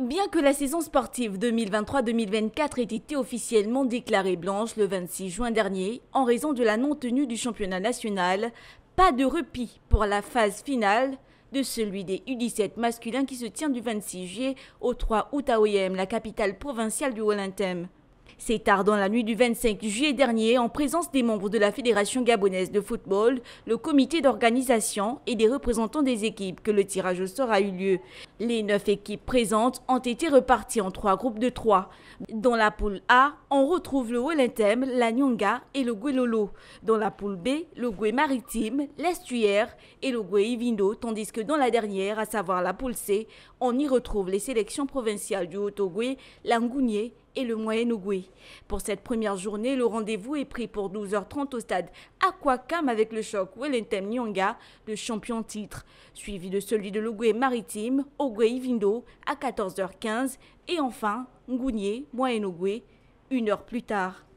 Bien que la saison sportive 2023-2024 ait été officiellement déclarée blanche le 26 juin dernier en raison de la non-tenue du championnat national, pas de repli pour la phase finale de celui des U17 masculins qui se tient du 26 juillet au 3 août à la capitale provinciale du Wolintem. C'est tard dans la nuit du 25 juillet dernier, en présence des membres de la Fédération gabonaise de football, le comité d'organisation et des représentants des équipes que le tirage au sort a eu lieu. Les neuf équipes présentes ont été reparties en trois groupes de trois. Dans la poule A, on retrouve le Wellentem, la Nyonga et le Guelolo. Dans la poule B, le Gué Maritime, l'Estuaire et le Gué Ivindo, tandis que dans la dernière, à savoir la poule C, on y retrouve les sélections provinciales du haut ogoué l'Angounier et le Moyen-Ougoué. Pour cette première journée, le rendez-vous est pris pour 12h30 au stade Aquacam avec le choc Wellington Nyanga, le champion titre, suivi de celui de l'Ougoué maritime, Ougoué-Ivindo, à 14h15 et enfin Ngounier, Moyen-Ougoué, une heure plus tard.